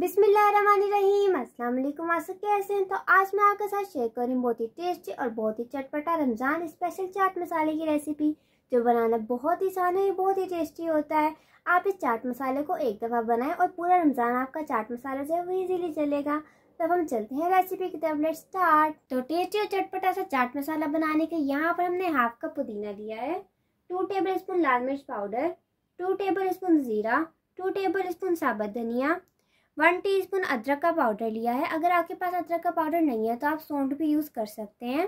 बिस्मिल्लाम असलम कैसे हैं तो आज मैं आपके साथ शेयर करूँ बहुत ही टेस्टी और बहुत ही चटपटा रमज़ान स्पेशल चाट मसाले की रेसिपी जो बनाना बहुत ही आसान है बहुत ही टेस्टी होता है आप इस चाट मसाले को एक दफ़ा बनाएं और पूरा रमज़ान आपका चाट मसाले जो है वो ईजिली चलेगा तब तो हम चलते हैं रेसिपी की तरफ लेट स्टार्ट तो टेस्टी और चटपटा सा चाट मसाला बनाने के यहाँ पर हमने हाफ कप पुदीना लिया है टू टेबल स्पून लाल मिर्च पाउडर टू टेबल स्पून ज़ीरा टू टेबल स्पून साबुत धनिया वन टीस्पून अदरक का पाउडर लिया है अगर आपके पास अदरक का पाउडर नहीं है तो आप सौंठ भी यूज़ कर सकते हैं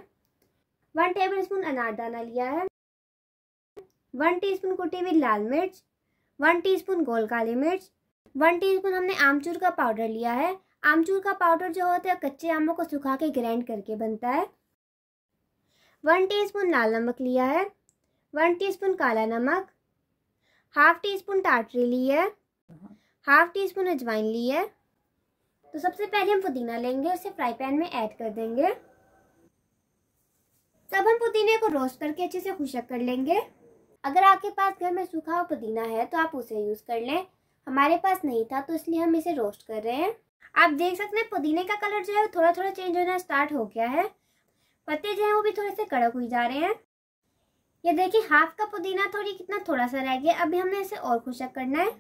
वन टेबल स्पून अनारदाना लिया है वन टीस्पून कुटी हुई लाल मिर्च वन टीस्पून गोल काली मिर्च वन टीस्पून हमने आमचूर का पाउडर लिया है आमचूर का पाउडर जो होता है कच्चे आमों को सुखा के ग्राइंड करके बनता है वन स्पून लाल नमक लिया है वन स्पून काला नमक हाफ टी स्पून टाटरी ली है हाफ टी स्पून अजवाइन ली है तो सबसे पहले हम पुदीना लेंगे उसे फ्राई पैन में ऐड कर देंगे तब हम पुदीने को रोस्ट करके अच्छे से खुशक कर लेंगे अगर आपके पास घर में सूखा हुआ पुदीना है तो आप उसे यूज़ कर लें हमारे पास नहीं था तो इसलिए हम इसे रोस्ट कर रहे हैं आप देख सकते हैं पुदीने का कलर जो है वो थोड़ा थोड़ा चेंज होना स्टार्ट हो गया है पत्ते जो है वो भी थोड़े से कड़क हुई जा रहे हैं ये देखिए हाफ का पुदीना थोड़ी कितना थोड़ा सा रह गया अभी हमने इसे और खुशक करना है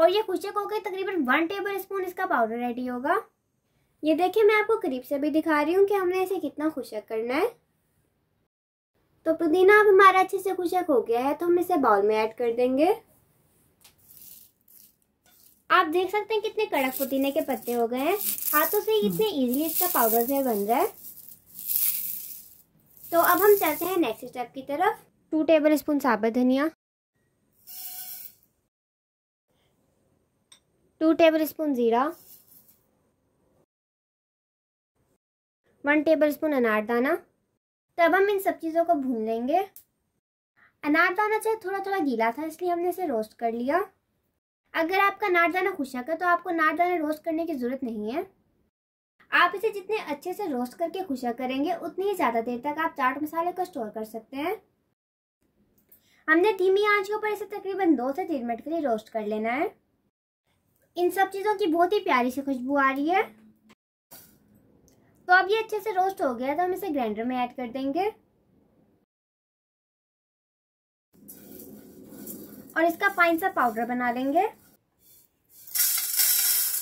और ये खुशक हो गए तकरीबन वन टेबल स्पून इसका पाउडर रेडी होगा ये देखिए मैं आपको करीब से भी दिखा रही हूँ कि हमने इसे कितना खुशक करना है तो पुदीना अब हमारा अच्छे से खुशक हो गया है तो हम इसे बाउल में ऐड कर देंगे आप देख सकते हैं कितने कड़क पुदीने के पत्ते हो गए हैं हाथों से कितने इजीली इसका पाउडर से बन रहा है तो अब हम चलते हैं नेक्स्ट स्टेप की तरफ टू टेबल स्पून साबुत धनिया टू टेबल स्पून ज़ीरा वन टेबल स्पून अनारदाना तब हम इन सब चीज़ों को भून लेंगे अनारदाना चाहे थोड़ा थोड़ा गीला था इसलिए हमने इसे रोस्ट कर लिया अगर आपका अनारदाना खुशक है तो आपको अनारदाना रोस्ट करने की ज़रूरत नहीं है आप इसे जितने अच्छे से रोस्ट करके खुशक करेंगे उतनी ही ज़्यादा देर तक आप चाट मसाले को स्टोर कर सकते हैं हमने धीमी आंच के ऊपर इसे तकरीबन दो से तीन मिनट के लिए रोस्ट कर लेना है इन सब चीज़ों की बहुत ही प्यारी सी खुशबू आ रही है तो अब ये अच्छे से रोस्ट हो गया तो हम इसे ग्राइंडर में ऐड कर देंगे और इसका फाइन सा पाउडर बना लेंगे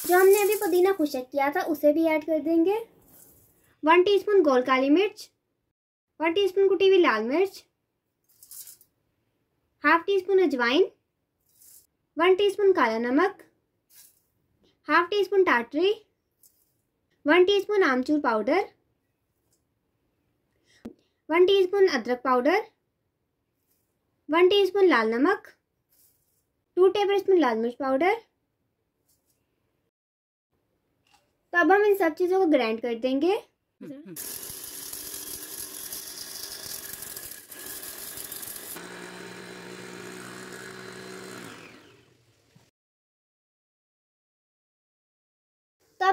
जो हमने अभी पुदीना खुशक किया था उसे भी ऐड कर देंगे वन टीस्पून गोल काली मिर्च वन टीस्पून कुटी हुई लाल मिर्च हाफ टी स्पून अजवाइन वन टीस्पून काला नमक हाफ टी स्पून टाटरी वन टी स्पून आमचूर पाउडर वन टी स्पून अदरक पाउडर वन टी स्पून लाल नमक टू टेबल स्पून लाल मिर्च पाउडर तो अब हम इन सब चीज़ों को ग्राइंड कर देंगे हम्म, हम्म।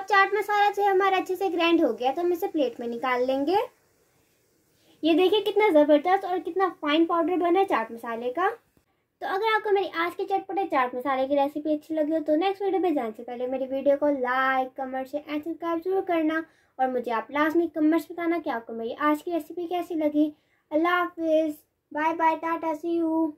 अब चाट मसाला जो है हमारा अच्छे से ग्राइंड हो गया तो हम इसे प्लेट में निकाल लेंगे ये देखिए कितना ज़बरदस्त और कितना फाइन पाउडर बना है चाट मसाले का तो अगर आपको मेरी आज की चटपटे चाट मसाले की रेसिपी अच्छी लगी हो तो नेक्स्ट वीडियो में जाने से पहले मेरी वीडियो को like comment share and subscribe जरूर करना और मुझे आप लास्ट में कमेंट्स बताना कि आपको मेरी आज की रेसिपी कैसी लगी अल्लाह हाफिज़ bye bye tata see you